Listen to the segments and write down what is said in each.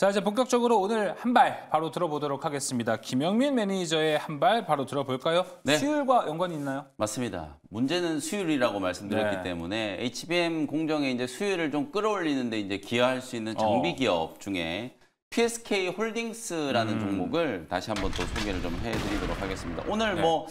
자 이제 본격적으로 오늘 한 발 바로 들어보도록 하겠습니다. 김영민 매니저의 한 발 바로 들어볼까요? 네. 수율과 연관이 있나요? 맞습니다. 문제는 수율이라고 말씀드렸기 네. 때문에 HBM 공정에 이제 수율을 좀 끌어올리는데 이제 기여할 수 있는 정비 어. 기업 중에 PSK 홀딩스라는 음. 종목을 다시 한번 또 소개를 좀 해드리도록 하겠습니다. 오늘 네. 뭐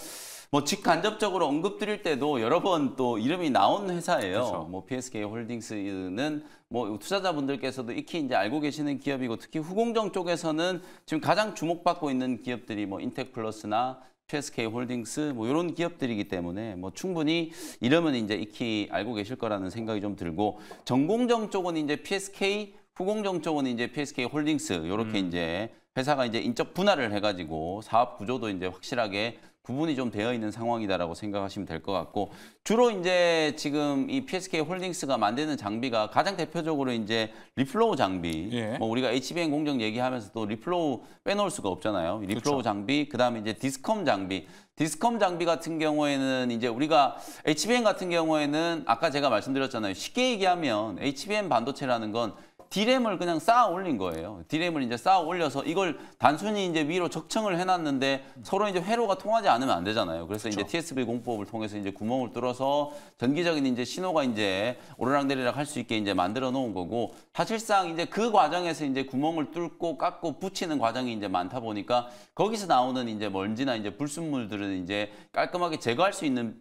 뭐 직간접적으로 언급드릴 때도 여러 번 또 이름이 나온 회사예요. 그렇죠. 뭐 PSK 홀딩스는 뭐 투자자분들께서도 익히 이제 알고 계시는 기업이고 특히 후공정 쪽에서는 지금 가장 주목받고 있는 기업들이 뭐 인텍플러스나 PSK 홀딩스 뭐 이런 기업들이기 때문에 뭐 충분히 이름은 이제 익히 알고 계실 거라는 생각이 좀 들고 전공정 쪽은 이제 PSK 후공정 쪽은 이제 PSK 홀딩스 이렇게 음. 이제 회사가 이제 인적 분할을 해가지고 사업 구조도 이제 확실하게 구분이 좀 되어 있는 상황이다라고 생각하시면 될 것 같고 주로 이제 지금 이 PSK 홀딩스가 만드는 장비가 가장 대표적으로 이제 리플로우 장비. 예. 뭐 우리가 h b m 공정 얘기하면서 도 리플로우 빼놓을 수가 없잖아요. 리플로우 그렇 장비, 그다음에 이제 디스컴 장비. 디스컴 장비 같은 경우에는 이제 우리가 h b m 같은 경우에는 아까 제가 말씀드렸잖아요. 쉽게 얘기하면 h b m 반도체라는 건 디램을 그냥 쌓아 올린 거예요. 디램을 이제 쌓아 올려서 이걸 단순히 이제 위로 적층을 해놨는데 서로 이제 회로가 통하지 않으면 안 되잖아요. 그래서 그렇 이제 TSB 그렇죠. 공법을 통해서 이제 구멍을 뚫어서 전기적인 이제 신호가 이제 오르락내리락 할 수 있게 이제 만들어 놓은 거고 사실상 이제 그 과정에서 이제 구멍을 뚫고 깎고 붙이는 과정이 이제 많다 보니까 거기서 나오는 이제 먼지나 이제 불순물들은 이제 깔끔하게 제거할 수 있는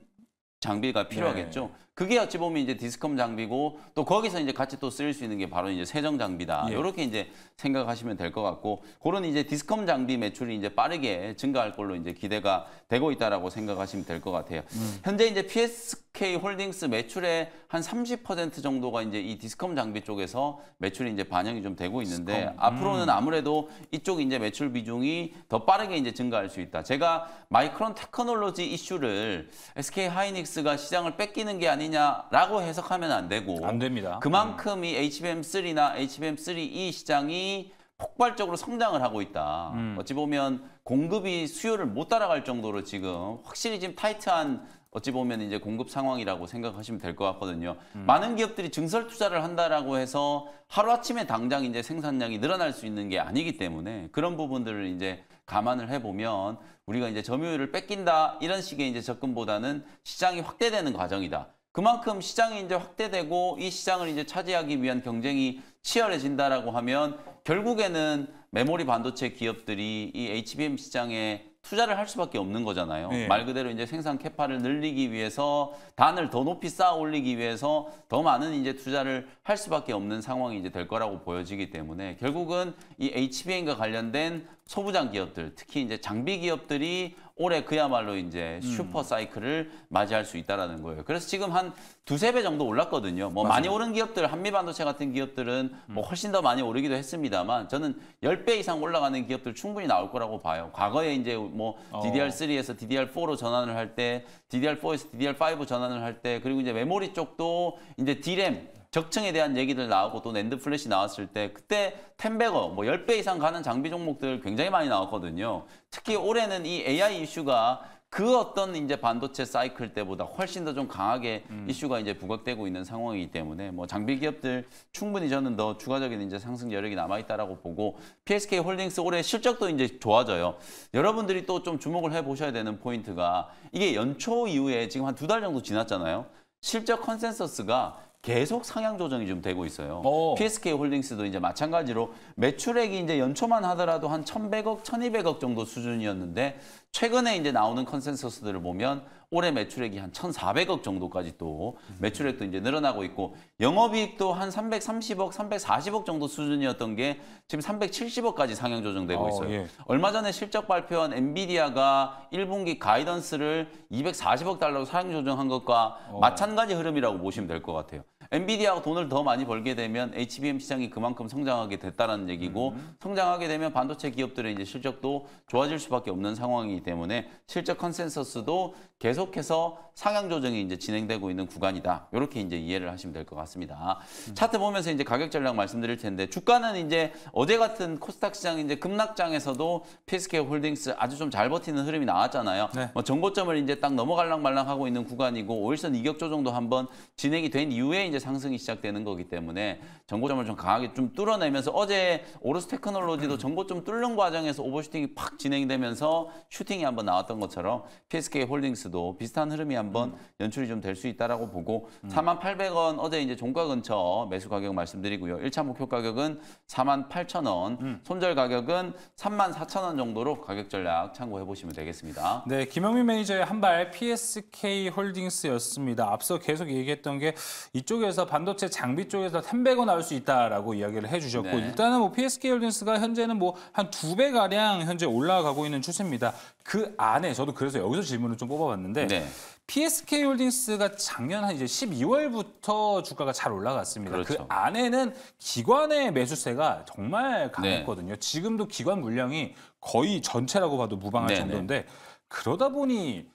장비가 필요하겠죠. 네. 그게 어찌 보면 이제 디스컴 장비고 또 거기서 이제 같이 또 쓰일 수 있는 게 바로 이제 세정 장비다. 예. 이렇게 이제 생각하시면 될 것 같고 그런 이제 디스컴 장비 매출이 이제 빠르게 증가할 걸로 이제 기대가 되고 있다라고 생각하시면 될 것 같아요. 음. 현재 이제 PSK 홀딩스 매출의 한 30% 정도가 이제 이 디스컴 장비 쪽에서 매출이 이제 반영이 좀 되고 있는데 음. 앞으로는 아무래도 이쪽 이제 매출 비중이 더 빠르게 이제 증가할 수 있다. 제가 마이크론 테크놀로지 이슈를 SK 하이닉스가 시장을 뺏기는 게 아닌 아니냐라고 해석하면 안 되고 안 됩니다. 그만큼 이 HBM3나 HBM3E 시장이 폭발적으로 성장을 하고 있다. 음. 어찌 보면 공급이 수요를 못 따라갈 정도로 지금 확실히 지금 타이트한 어찌 보면 이제 공급 상황이라고 생각하시면 될 것 같거든요. 음. 많은 기업들이 증설 투자를 한다라고 해서 하루아침에 당장 이제 생산량이 늘어날 수 있는 게 아니기 때문에 그런 부분들을 이제 감안을 해보면 우리가 이제 점유율을 뺏긴다 이런 식의 이제 접근보다는 시장이 확대되는 과정이다. 그만큼 시장이 이제 확대되고 이 시장을 이제 차지하기 위한 경쟁이 치열해진다라고 하면 결국에는 메모리 반도체 기업들이 이 HBM 시장에 투자를 할 수밖에 없는 거잖아요. 네. 말 그대로 이제 생산 캐파를 늘리기 위해서 단을 더 높이 쌓아 올리기 위해서 더 많은 이제 투자를 할 수밖에 없는 상황이 이제 될 거라고 보여지기 때문에 결국은 이 HBM과 관련된 소부장 기업들, 특히 이제 장비 기업들이 올해 그야말로 이제 음. 슈퍼 사이클을 맞이할 수 있다라는 거예요. 그래서 지금 한 두세 배 정도 올랐거든요. 뭐 맞아요. 많이 오른 기업들, 한미반도체 같은 기업들은 음. 뭐 훨씬 더 많이 오르기도 했습니다만 저는 1 0배 이상 올라가는 기업들 충분히 나올 거라고 봐요. 과거에 이제 뭐 DDR3에서 어. DDR4로 전환을 할 때, DDR4에서 DDR5 전환을 할 때, 그리고 이제 메모리 쪽도 이제 D램 적층에 대한 얘기들 나오고 또 랜드 플래시 나왔을 때 그때 텐베거 뭐 10배 이상 가는 장비 종목들 굉장히 많이 나왔거든요. 특히 올해는 이 AI 이슈가 그 어떤 이제 반도체 사이클 때보다 훨씬 더 좀 강하게 음. 이슈가 이제 부각되고 있는 상황이기 때문에 뭐 장비 기업들 충분히 저는 더 추가적인 이제 상승 여력이 남아 있다라고 보고 PSK 홀딩스 올해 실적도 이제 좋아져요. 여러분들이 또 좀 주목을 해 보셔야 되는 포인트가 이게 연초 이후에 지금 한 두 달 정도 지났잖아요. 실적 컨센서스가 계속 상향 조정이 좀 되고 있어요. 오. 어. PSK 홀딩스도 이제 마찬가지로 매출액이 이제 연초만 하더라도 한 1,100억, 1,200억 정도 수준이었는데 최근에 이제 나오는 컨센서스들을 보면 올해 매출액이 한 1,400억 정도까지 또 매출액도 이제 늘어나고 있고 영업이익도 한 330억, 340억 정도 수준이었던 게 지금 370억까지 상향 조정되고 어, 있어요. 어, 예. 얼마 전에 실적 발표한 엔비디아가 1분기 가이던스를 240억 달러로 상향 조정한 것과 어. 마찬가지 흐름이라고 보시면 될 것 같아요. 엔비디아가 돈을 더 많이 벌게 되면 HBM 시장이 그만큼 성장하게 됐다는 얘기고 음. 성장하게 되면 반도체 기업들의 이제 실적도 좋아질 수밖에 없는 상황이기 때문에 실적 컨센서스도 계속해서 상향 조정이 이제 진행되고 있는 구간이다. 이렇게 이제 이해를 하시면 될 것 같습니다. 음. 차트 보면서 이제 가격 전략 말씀드릴 텐데 주가는 이제 어제 같은 코스닥 시장 이제 급락장에서도 PSK 홀딩스 아주 좀 잘 버티는 흐름이 나왔잖아요. 네. 뭐 정고점을 이제 딱 넘어갈랑 말랑 하고 있는 구간이고 오일선 이격 조정도 한번 진행이 된 이후에 이제 이제 상승이 시작되는 거기 때문에 정고점을 좀 강하게 좀 뚫어내면서 어제 오르스 테크놀로지도 정고점 뚫는 과정에서 오버슈팅이 팍 진행되면서 슈팅이 한번 나왔던 것처럼 PSK 홀딩스도 비슷한 흐름이 한번 연출이 좀 될 수 있다라고 보고 4만 음. 800원 어제 이제 종가 근처 매수 가격 말씀드리고요. 1차 목표 가격은 4만 8천 원, 음. 손절 가격은 3만 4천 원 정도로 가격 전략 참고해 보시면 되겠습니다. 네, 김영민 매니저의 한 발 PSK 홀딩스였습니다. 앞서 계속 얘기했던 게 이쪽에 쪽에서 반도체 장비 쪽에서 300원 나올 수 있다라고 이야기를 해주셨고 네. 일단은 뭐 PSK 홀딩스가 현재는 뭐한두 배 가량 현재 올라가고 있는 추세입니다. 그 안에 저도 그래서 여기서 질문을 좀 뽑아봤는데 네. PSK 홀딩스가 작년 한 이제 12월부터 주가가 잘 올라갔습니다. 그 그렇죠. 그 안에는 기관의 매수세가 정말 강했거든요. 네. 지금도 기관 물량이 거의 전체라고 봐도 무방할 네, 네. 정도인데 그러다 보니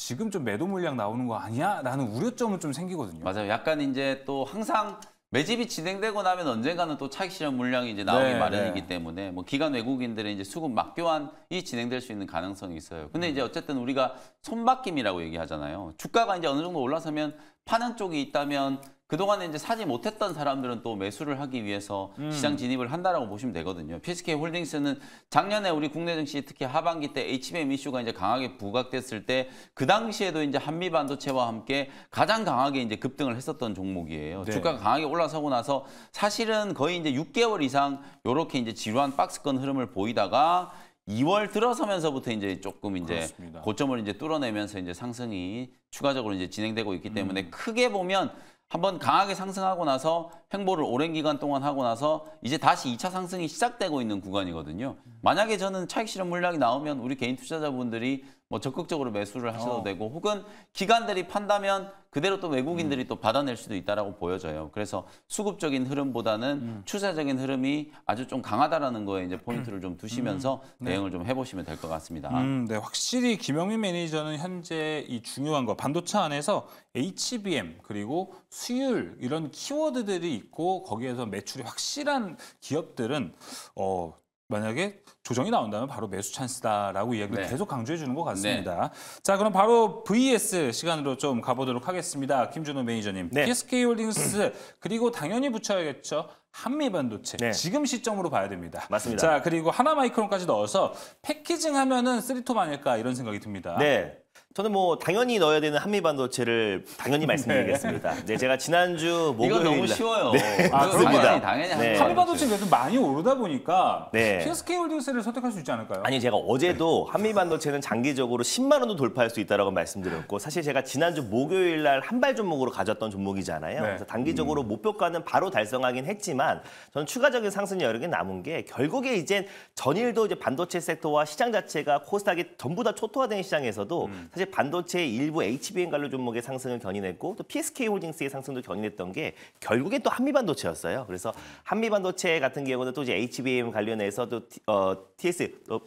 지금 좀 매도 물량 나오는 거 아니야? 라는 우려점은 좀 생기거든요. 맞아요. 약간 이제 또 항상 매집이 진행되고 나면 언젠가는 또 차익 실현 물량이 이제 나오기 네, 네. 마련이기 네. 때문에 뭐기간 외국인들의 이제 수급 막교환이 진행될 수 있는 가능성이 있어요. 근데 음. 이제 어쨌든 우리가 손바뀜이라고 얘기하잖아요. 주가가 이제 어느 정도 올라서면 파는 쪽이 있다면 그동안에 이제 사지 못했던 사람들은 또 매수를 하기 위해서 음. 시장 진입을 한다라고 보시면 되거든요. PSK 홀딩스는 작년에 우리 국내 정시 특히 하반기 때 HBM 이슈가 이제 강하게 부각됐을 때 그 당시에도 이제 한미 반도체와 함께 가장 강하게 이제 급등을 했었던 종목이에요. 네. 주가가 강하게 올라서고 나서 사실은 거의 이제 6개월 이상 이렇게 이제 지루한 박스권 흐름을 보이다가 2월 들어서면서부터 이제 조금 이제 그렇습니다. 고점을 이제 뚫어내면서 이제 상승이 추가적으로 이제 진행되고 있기 때문에 음. 크게 보면 한번 강하게 상승하고 나서 횡보를 오랜 기간 동안 하고 나서 이제 다시 2차 상승이 시작되고 있는 구간이거든요. 만약에 저는 차익 실현 물량이 나오면 우리 개인 투자자분들이 뭐 적극적으로 매수를 하셔도 어. 되고 혹은 기관들이 판다면 그대로 또 외국인들이 음. 또 받아낼 수도 있다라고 보여져요. 그래서 수급적인 흐름보다는 음. 추세적인 흐름이 아주 좀 강하다라는 거에 이제 포인트를 좀 두시면서 음. 네. 대응을 좀 해보시면 될 것 같습니다. 음, 네, 확실히 김영민 매니저는 현재 이 중요한 거 반도체 안에서 HBM 그리고 수율 이런 키워드들이 있고 거기에서 매출이 확실한 기업들은 어. 만약에 조정이 나온다면 바로 매수 찬스다라고 이야기를 네. 계속 강조해 주는 것 네. 같습니다. 네. 자 그럼 바로 VS 시간으로 좀 가보도록 하겠습니다. 김준호 매니저님. 네. PSK홀딩스 그리고 당연히 붙여야겠죠. 한미반도체 네. 지금 시점으로 봐야 됩니다. 맞습니다. 자 그리고 하나마이크론까지 넣어서 패키징하면은 쓰리톱 아닐까 이런 생각이 듭니다. 네. 저는 뭐 당연히 넣어야 되는 한미 반도체를 당연히 네. 말씀드리겠습니다. 네, 제가 지난주 목요일 이거 너무 쉬워요. 네, 아, 그렇습니다. 당연히, 네. 한미 반도체 계속 많이 오르다 보니까 네. PSK 홀딩스를 선택할 수 있지 않을까요? 아니 제가 어제도 네. 한미 반도체는 장기적으로 10만 원도 돌파할 수 있다라고 말씀드렸고 사실 제가 지난주 목요일 날한발 종목으로 가졌던 종목이잖아요. 네. 그래서 단기적으로 음. 목표가는 바로 달성하긴 했지만 저는 추가적인 상승 여력이 남은 게 결국에 이제 전일도 이제 반도체 섹터와 시장 자체가 코스닥이 전부 다 초토화된 시장에서도 음. 사실 반도체 일부 HBM 관련 종목의 상승을 견인했고 또 PSK홀딩스의 상승도 견인했던 게 결국엔 또 한미반도체였어요. 그래서 한미반도체 같은 경우는 또 이제 HBM 관련해서 또 어, TS 어,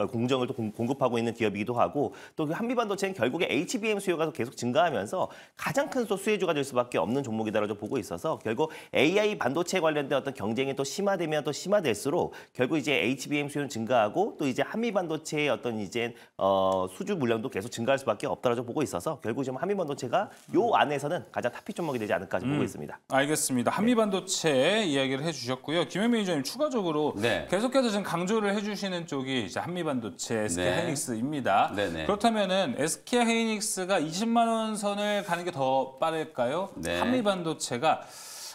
어, 공정을 또 공, 급하고 있는 기업이기도 하고 또 그 한미반도체는 결국에 HBM 수요가 계속 증가하면서 가장 큰 수혜주가 될 수밖에 없는 종목이다라고 보고 있어서 결국 AI 반도체 관련된 어떤 경쟁이 또 심화되면 또 심화될수록 결국 이제 HBM 수요는 증가하고 또 이제 한미반도체의 어떤 이제 어, 수주 물량도 계속 증가할 수밖에 없다라고 보고 있어서 결국 지금 한미반도체가 요 안에서는 가장 탑피 종목이 되지 않을까 음, 보고 있습니다. 알겠습니다. 한미반도체 예. 네. 이야기를 해주셨고요. 김현 매니저님 추가적으로 네. 계속해서 지금 강조를 해주시는 쪽이 이제 한미반도체 SK 네. 하이닉스입니다. 네그렇다면 SK 하이닉스가 20만 원 선을 가는 게 더 빠를까요? 네. 한미반도체가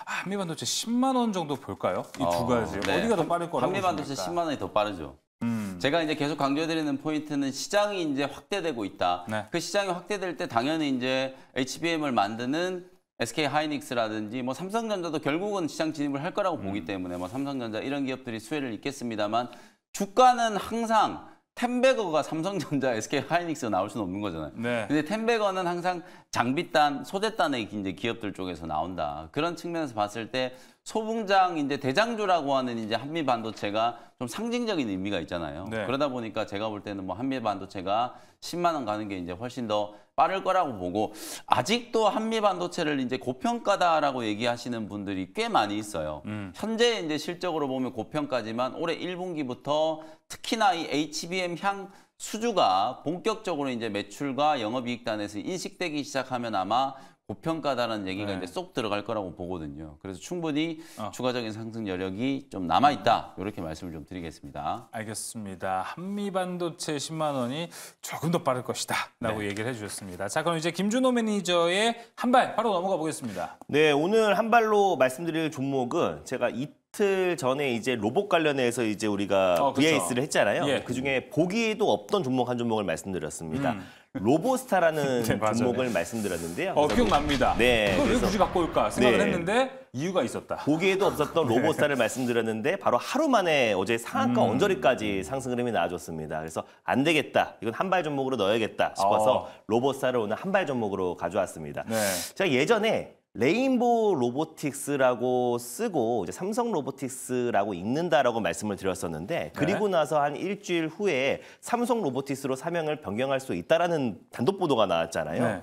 아, 한미반도체 10만 원 정도 볼까요? 이두 어, 가지 네. 어디가 더 빠를 거라고 한미반도체 보십니까? 10만 원이 더 빠르죠. 음. 제가 이제 계속 강조드리는 해 포인트는 시장이 이제 확대되고 있다. 네. 그 시장이 확대될 때 당연히 이제 HBM을 만드는 SK 하이닉스라든지 뭐 삼성전자도 결국은 시장 진입을 할 거라고 음. 보기 때문에 뭐 삼성전자 이런 기업들이 수혜를 입겠습니다만 주가는 항상 텐베거가 삼성전자, SK 하이닉스 나올 수는 없는 거잖아요. 네. 근데 텐베거는 항상 장비단, 소재단의 이제 기업들 쪽에서 나온다. 그런 측면에서 봤을 때 소붕장 이제 대장주라고 하는 이제 한미 반도체가 좀 상징적인 의미가 있잖아요. 네. 그러다 보니까 제가 볼 때는 뭐 한미 반도체가 10만 원 가는 게 이제 훨씬 더 빠를 거라고 보고 아직도 한미 반도체를 이제 고평가다라고 얘기하시는 분들이 꽤 많이 있어요. 음. 현재 이제 실적으로 보면 고평가지만 올해 1분기부터 특히나 이 HBM 향 수주가 본격적으로 이제 매출과 영업이익단에서 인식되기 시작하면 아마 고평가다라는 얘기가 네. 이제 쏙 들어갈 거라고 보거든요. 그래서 충분히 어. 추가적인 상승 여력이 좀 남아 있다. 이렇게 말씀을 좀 드리겠습니다. 알겠습니다. 한미 반도체 10만 원이 조금 더 빠를 것이다라고 네. 얘기를 해주셨습니다. 자 그럼 이제 김준호 매니저의 한 발 바로 넘어가 보겠습니다. 네 오늘 한 발로 말씀드릴 종목은 제가 이 이틀 전에 이제 로봇 관련해서 이제 우리가 어, 그렇죠. VAS를 했잖아요. 예. 그 중에 보기도 에 없던 종목 한 종목을 말씀드렸습니다. 음. 로보스타라는 네, 종목을 말씀드렸는데요. 어, 기억납니다. 네. 그걸 왜 굳이 바꿔올까 생각을 네. 했는데 이유가 있었다. 보기에도 없었던 네. 로보스타를 말씀드렸는데 바로 하루 만에 어제 상한가 음. 언저리까지 상승 흐름이 나와줬습니다. 그래서 안 되겠다. 이건 한 발 종목으로 넣어야겠다 싶어서 어. 로보스타를 오늘 한 발 종목으로 가져왔습니다. 네. 제가 예전에 레인보우 로보틱스라고 쓰고 이제 삼성 로보틱스라고 읽는다라고 말씀을 드렸었는데 네. 그리고 나서 한 일주일 후에 삼성 로보틱스로 사명을 변경할 수 있다라는 단독 보도가 나왔잖아요. 네,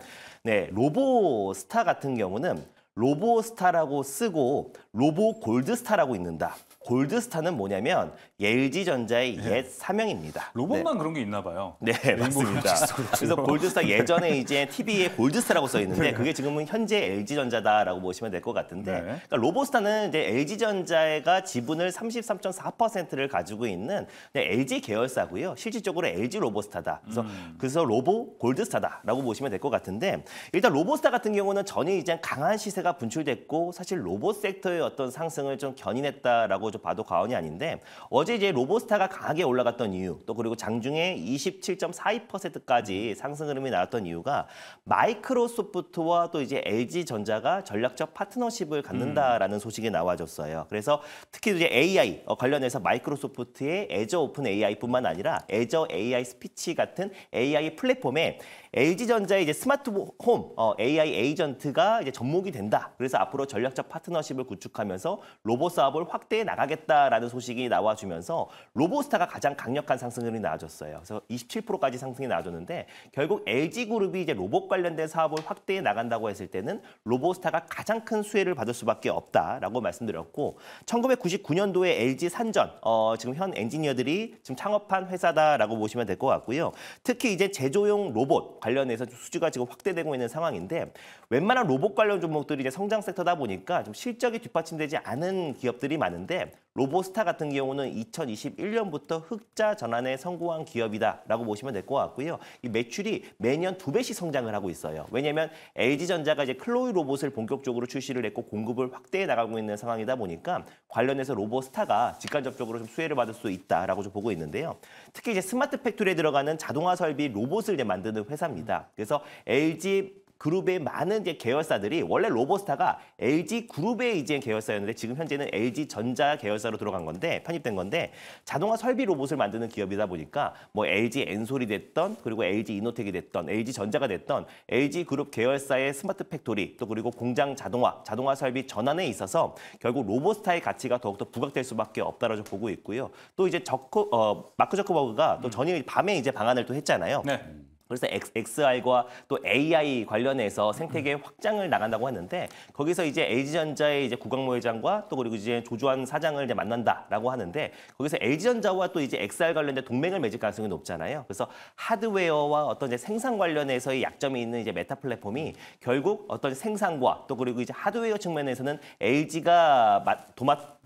네 로보스타 같은 경우는 로보스타라고 쓰고 로보 골드스타라고 읽는다. 골드스타는 뭐냐면 LG전자의 예. 옛 사명입니다. 로봇만 네. 그런 게 있나 봐요. 네, 맞습니다. 그래서 골드스타 네. 예전에 이제 TV에 골드스타라고 써 있는데 네. 그게 지금은 현재 LG전자다라고 보시면 될 것 같은데 네. 그러니까 로봇스타는 이제 LG전자가 지분을 33.4%를 가지고 있는 LG 네, 계열사고요. 실질적으로 LG 로봇스타다. 그래서 음. 그래서 로봇 골드스타다라고 보시면 될 것 같은데 일단 로봇스타 같은 경우는 전에 이제 강한 시세가 분출됐고 사실 로봇 섹터의 어떤 상승을 좀 견인했다라고 좀 봐도 과언이 아닌데 어제 이제 로보스타가 강하게 올라갔던 이유 또 그리고 장중에 27.42%까지 상승 흐름이 나왔던 이유가 마이크로소프트와 또 이제 LG전자가 전략적 파트너십을 갖는다라는 음. 소식이 나와졌어요. 그래서 특히 이제 AI 어, 관련해서 마이크로소프트의 애저 오픈 AI뿐만 아니라 애저 AI 스피치 같은 AI 플랫폼에 LG전자의 이제 스마트 홈 어, AI 에이전트가 이제 접목이 된다. 그래서 앞으로 전략적 파트너십을 구축하면서 로봇 사업을 확대해 나가겠다라는 소식이 나와주면서 로보스타가 가장 강력한 상승률이 나아졌어요 그래서 27%까지 상승이 나아졌는데 결국 LG그룹이 이제 로봇 관련된 사업을 확대해 나간다고 했을 때는 로보스타가 가장 큰 수혜를 받을 수밖에 없다라고 말씀드렸고 1999년도에 LG 산전 어, 지금 현 엔지니어들이 지금 창업한 회사다라고 보시면 될 것 같고요. 특히 이제 제조용 로봇 관련해서 수주가 지금 확대되고 있는 상황인데 웬만한 로봇 관련 종목들이 이제 성장 섹터다 보니까 좀 실적이 뒷받침되지 않은 기업들이 많은데 로보스타 같은 경우는 2021년부터 흑자 전환에 성공한 기업이다라고 보시면 될 것 같고요. 이 매출이 매년 두 배씩 성장을 하고 있어요. 왜냐하면 LG전자가 이제 클로이 로봇을 본격적으로 출시를 했고 공급을 확대해 나가고 있는 상황이다 보니까 관련해서 로보스타가 직간접적으로 좀 수혜를 받을 수 있다라고 좀 보고 있는데요. 특히 이제 스마트 팩토리에 들어가는 자동화 설비 로봇을 이제 만드는 회사입니다. 그래서 LG 그룹의 많은 이제 계열사들이 원래 로보스타가 LG 그룹의 이제 계열사였는데 지금 현재는 LG 전자 계열사로 들어간 건데 편입된 건데 자동화 설비 로봇을 만드는 기업이다 보니까 뭐 LG 엔솔이 됐던 그리고 LG 이노텍이 됐던 LG 전자가 됐던 LG 그룹 계열사의 스마트 팩토리 또 그리고 공장 자동화 자동화 설비 전환에 있어서 결국 로보스타의 가치가 더욱더 부각될 수밖에 없다라고 보고 있고요. 또 이제 저크 어, 마크 저크버그가 또 음. 전일 밤에 이제 방안을 또 했잖아요. 네. 그래서 XR과 또 AI 관련해서 생태계 확장을 나간다고 했는데 거기서 이제 LG전자의 이제 구광모 회장과 또 그리고 이제 조주환 사장을 이제 만난다라고 하는데 거기서 LG전자와 또 이제 XR 관련된 동맹을 맺을 가능성이 높잖아요. 그래서 하드웨어와 어떤 이제 생산 관련해서의 약점이 있는 이제 메타 플랫폼이 결국 어떤 생산과 또 그리고 이제 하드웨어 측면에서는 LG가 도맡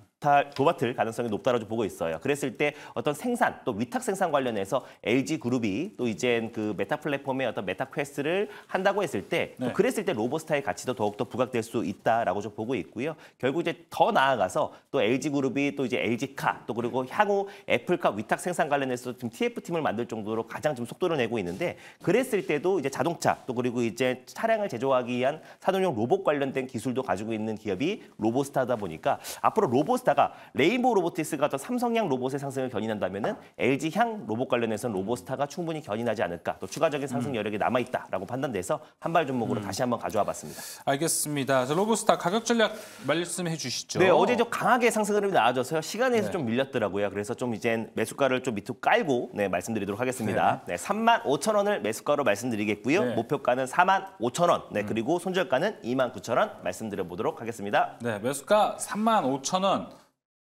도맡을 가능성이 높다라고 보고 있어요. 그랬을 때 어떤 생산 또 위탁 생산 관련해서 LG 그룹이 또 이젠 그 메타 플랫폼의 어떤 메타 퀘스트를 한다고 했을 때 네. 그랬을 때 로보스타의 가치도 더욱더 부각될 수 있다라고 좀 보고 있고요. 결국 이제 더 나아가서 또 LG 그룹이 또 이제 LG 카 또 그리고 향후 애플카 위탁 생산 관련해서 지금 TF 팀을 만들 정도로 가장 좀 속도를 내고 있는데 그랬을 때도 이제 자동차 또 그리고 이제 차량을 제조하기 위한 산업용 로봇 관련된 기술도 가지고 있는 기업이 로보스타다 보니까 앞으로 로보스타 게다가 레인보우 로보티스가더 삼성향 로봇의 상승을 견인한다면 은 LG향 로봇 관련해선 로보스타가 충분히 견인하지 않을까 또 추가적인 상승 음. 여력이 남아있다라고 판단돼서 한발 종목으로 음. 다시 한번 가져와 봤습니다. 알겠습니다. 로보스타 가격 전략 말씀해 주시죠. 네, 어제 좀 강하게 상승 흐름이 나와져서요. 시간에서 네. 좀 밀렸더라고요. 그래서 좀 이젠 매수가를 좀 밑으로 깔고 네, 말씀드리도록 하겠습니다. 네. 네, 3만 5천 원을 매수가로 말씀드리겠고요. 네. 목표가는 4만 5천 원. 네, 음. 그리고 손절가는 2만 9천 원 말씀드려 보도록 하겠습니다. 네, 매수가 3만 5천 원.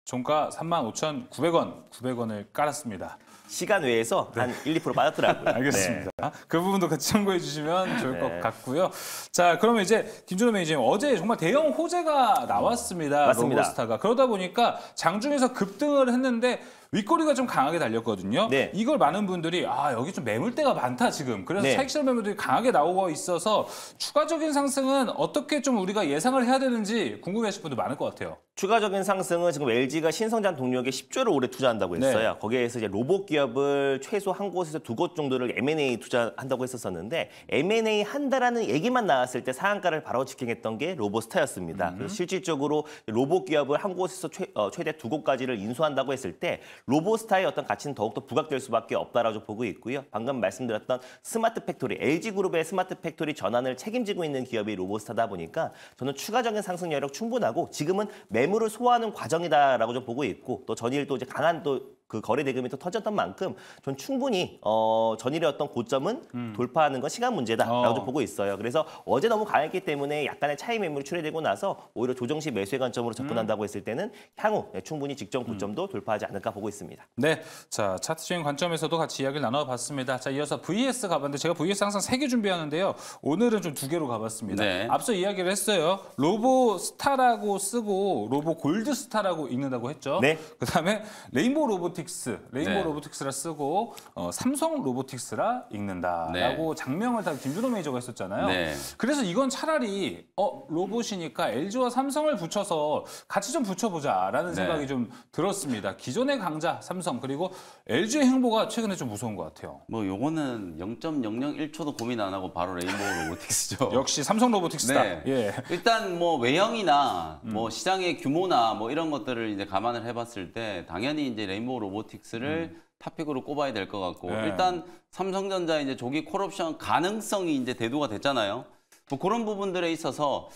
종가 35,900원, 900원을 깔았습니다. 시간 외에서 네. 한 1, 2% 빠졌더라고요. 알겠습니다. 있으까그 아, 부분도 같이 참고해 주시면 좋을 것 네. 같고요. 자, 그러면 이제 김준호 매니저님 어제 정말 대형 호재가 나왔습니다. 맞습니다. 로보스타가 그러다 보니까 장중에서 급등을 했는데 윗꼬리가 좀 강하게 달렸거든요. 네. 이걸 많은 분들이 아 여기 좀 매물대가 많다 지금. 그래서 네. 차익 실험 매물들이 강하게 나오고 있어서 추가적인 상승은 어떻게 좀 우리가 예상을 해야 되는지 궁금해하실 분도 많을 것 같아요. 추가적인 상승은 지금 LG가 신성장 동력에 10조를 올해 투자한다고 네. 했어요. 네. 거기에서 이제 로봇 기업을 최소 한 곳에서 두 곳 정도를 M&A 투자 주장한다고 했었었는데 M&A 한다라는 얘기만 나왔을 때 상한가를 바로 직행했던 게 로보스타였습니다. 음. 그래서 실질적으로 로봇 기업을 한 곳에서 최, 어, 최대 두 곳까지를 인수한다고 했을 때 로보스타의 어떤 가치는 더욱더 부각될 수밖에 없다라고 보고 있고요. 방금 말씀드렸던 스마트 팩토리, LG 그룹의 스마트 팩토리 전환을 책임지고 있는 기업이 로보스타다 보니까 저는 추가적인 상승 여력 충분하고 지금은 매물을 소화하는 과정이다라고 좀 보고 있고 또 전일 도 이제 강한 또그 거래 대금이 또 터졌던 만큼 전 충분히 어, 전일의 어떤 고점은 음. 돌파하는 건 시간 문제다라고 어. 좀 보고 있어요. 그래서 어제 너무 강했기 때문에 약간의 차이 매물이 출해되고 나서 오히려 조정 시 매수의 관점으로 접근한다고 음. 했을 때는 향후 예, 충분히 직전 음. 고점도 음. 돌파하지 않을까 보고 있습니다. 네, 자 차트적인 관점에서도 같이 이야기를 나눠봤습니다. 자 이어서 VS 가봤는데 제가 VS 항상 세 개 준비하는데요. 오늘은 좀 두 개로 가봤습니다. 네. 앞서 이야기를 했어요. 로보 스타라고 쓰고 로보 골드 스타라고 읽는다고 했죠. 네. 그다음에 레인보우 로봇 로보틱스, 레인보우 네. 로보틱스라 쓰고 어, 삼성 로보틱스라 읽는다라고 네. 장명을 다 김준호 매니저가 했었잖아요. 네. 그래서 이건 차라리 어 로봇이니까 LG와 삼성을 붙여서 같이 좀 붙여보자라는 네. 생각이 좀 들었습니다. 기존의 강자 삼성 그리고 LG의 행보가 최근에 좀 무서운 것 같아요. 뭐 요거는 0.001초도 고민 안 하고 바로 레인보우 로보틱스죠. 역시 삼성 로보틱스다. 네. 예. 일단 뭐 외형이나 뭐 음. 뭐 시장의 규모나 뭐 이런 것들을 이제 감안을 해봤을 때 당연히 이제 레인보우 로보틱스를 음. 타픽으로 꼽아야 될 것 같고 네. 일단 삼성전자 이제 조기 콜옵션 가능성이 이제 대두가 됐잖아요. 뭐 그런 부분들에 있어서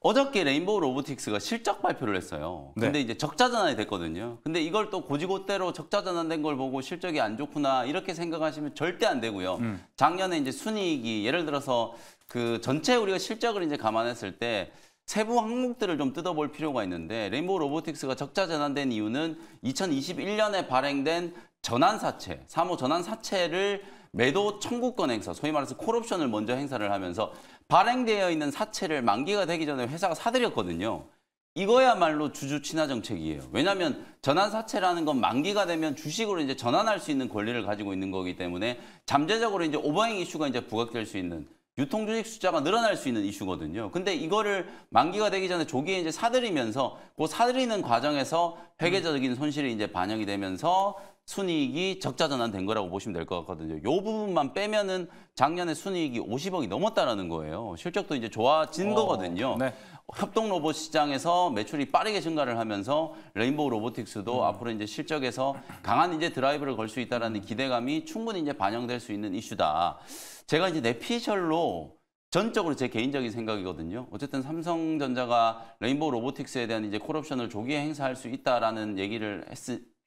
어저께 레인보우 로보틱스가 실적 발표를 했어요. 네. 근데 네. 이제 적자 전환이 됐거든요. 근데 이걸 또 고지고대로 적자 전환된 걸 보고 실적이 안 좋구나 이렇게 생각하시면 절대 안 되고요. 음. 작년에 이제 순이익이 예를 들어서 그 전체 우리가 실적을 이제 감안했을 때 세부 항목들을 좀 뜯어볼 필요가 있는데 레인보우 로보틱스가 적자 전환된 이유는 2021년에 발행된 전환사채, 사모 전환사채를 매도 청구권 행사, 소위 말해서 콜옵션을 먼저 행사를 하면서 발행되어 있는 사채를 만기가 되기 전에 회사가 사들였거든요. 이거야말로 주주 친화 정책이에요. 왜냐하면 전환 사채라는 건 만기가 되면 주식으로 이제 전환할 수 있는 권리를 가지고 있는 거기 때문에 잠재적으로 이제 오버행 이슈가 이제 부각될 수 있는 유통조직 숫자가 늘어날 수 있는 이슈거든요. 근데 이거를 만기가 되기 전에 조기에 이제 사들이면서 그 사들이는 과정에서 회계적인 손실이 이제 반영이 되면서 순이익이 적자 전환된 거라고 보시면 될 것 같거든요. 요 부분만 빼면은 작년에 순이익이 50억이 넘었다라는 거예요. 실적도 이제 좋아진 어, 거거든요. 네. 협동 로봇 시장에서 매출이 빠르게 증가를 하면서 레인보우 로보틱스도 음. 앞으로 이제 실적에서 강한 이제 드라이브를 걸 수 있다라는 음. 기대감이 충분히 이제 반영될 수 있는 이슈다. 제가 이제 내피셜로 전적으로 제 개인적인 생각이거든요. 어쨌든 삼성전자가 레인보우 로보틱스에 대한 이제 콜옵션을 조기에 행사할 수 있다라는 얘기를 했,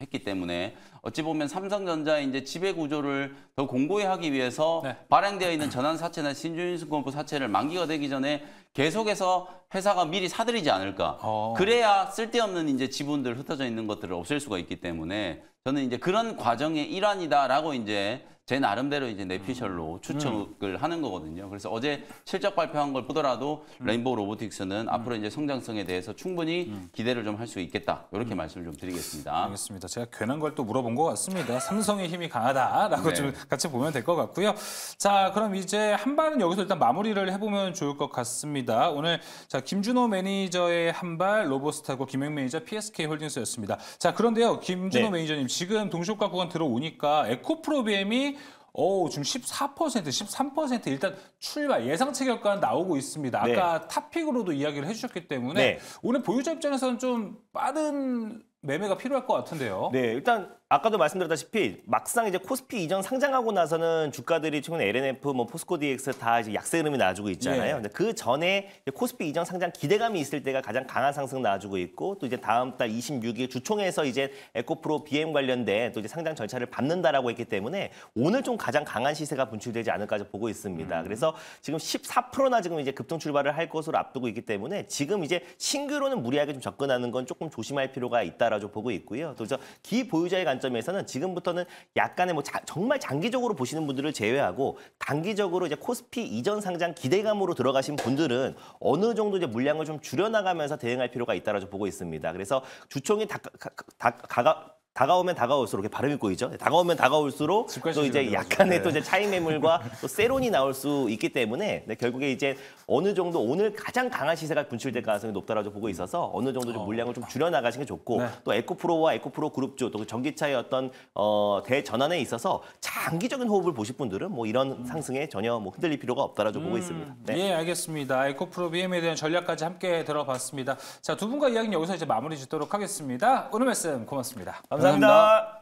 했기 때문에 어찌 보면 삼성전자의 이제 지배 구조를 더 공고히 하기 위해서 네. 발행되어 있는 전환 사채나 신주인수권부 사채를 만기가 되기 전에 계속해서 회사가 미리 사들이지 않을까. 어. 그래야 쓸데없는 이제 지분들 흩어져 있는 것들을 없앨 수가 있기 때문에 저는 이제 그런 과정의 일환이다라고 이제 제 나름대로 이제 내피셜로 음. 추측을 음. 하는 거거든요. 그래서 어제 실적 발표한 걸 보더라도 음. 레인보우 로보틱스는 음. 앞으로 이제 성장성에 대해서 충분히 음. 기대를 좀 할 수 있겠다. 이렇게 음. 말씀을 좀 드리겠습니다. 알겠습니다. 제가 괜한 걸 또 물어본 것 같습니다. 삼성의 힘이 강하다라고 네. 좀 같이 보면 될 것 같고요. 자, 그럼 이제 한 발은 여기서 일단 마무리를 해보면 좋을 것 같습니다. 오늘 자 김준호 매니저의 한 발, 로보스타고 김행 매니저 PSK 홀딩스였습니다. 자, 그런데요, 김준호 네. 매니저님 지금 동시효과 구간 들어오니까 에코프로비엠이 어 지금 14%, 13% 일단 출발 예상치 결과 나오고 있습니다. 네. 아까 네. 탑픽으로도 이야기를 해주셨기 때문에 네. 오늘 보유자 입장에서는 좀 빠른 매매가 필요할 것 같은데요. 네, 일단 아까도 말씀드렸다시피 막상 이제 코스피 이전 상장하고 나서는 주가들이 최근 에 LNF, 뭐 포스코 DX 다 이제 약세 흐름이 나와주고 있잖아요. 네. 그 전에 코스피 이전 상장 기대감이 있을 때가 가장 강한 상승 나와주고 있고 또 이제 다음 달 26일 주총에서 이제 에코프로 BM 관련된 또 이제 상장 절차를 받는다라고 했기 때문에 오늘 좀 가장 강한 시세가 분출되지 않을까 보고 있습니다. 음. 그래서 지금 14%나 지금 이제 급등 출발을 할 것으로 앞두고 있기 때문에 지금 이제 신규로는 무리하게 좀 접근하는 건 조금 조심할 필요가 있다라고 보고 있고요. 또저 기보유자의 관점 관점에서는 지금부터는 약간의 뭐 자, 정말 장기적으로 보시는 분들을 제외하고 단기적으로 이제 코스피 이전 상장 기대감으로 들어가신 분들은 어느 정도 이제 물량을 좀 줄여나가면서 대응할 필요가 있다라고 보고 있습니다. 그래서 주총이 다, 가, 가, 가, 가 다가오면 다가올수록 이렇게 발음이 꼬이죠. 다가오면 다가올수록 또 이제 약간의 네. 또 이제 차익 매물과 또 세론이 나올 수 있기 때문에 네, 결국에 이제 어느 정도 오늘 가장 강한 시세가 분출될 가능성이 높다라고 보고 있어서 어느 정도 좀 어. 물량을 좀 줄여 나가시는 게 좋고 네. 또 에코프로와 에코프로 그룹주 또 그 전기차의 어떤 어, 대전환에 있어서 장기적인 호흡을 보실 분들은 뭐 이런 음. 상승에 전혀 뭐 흔들릴 필요가 없다라고 음, 보고 있습니다. 네. 예, 알겠습니다. 에코프로 BM에 대한 전략까지 함께 들어봤습니다. 자, 두 분과 이야기는 여기서 이제 마무리 짓도록 하겠습니다. 오늘 말씀 고맙습니다 감사합니다. 等等。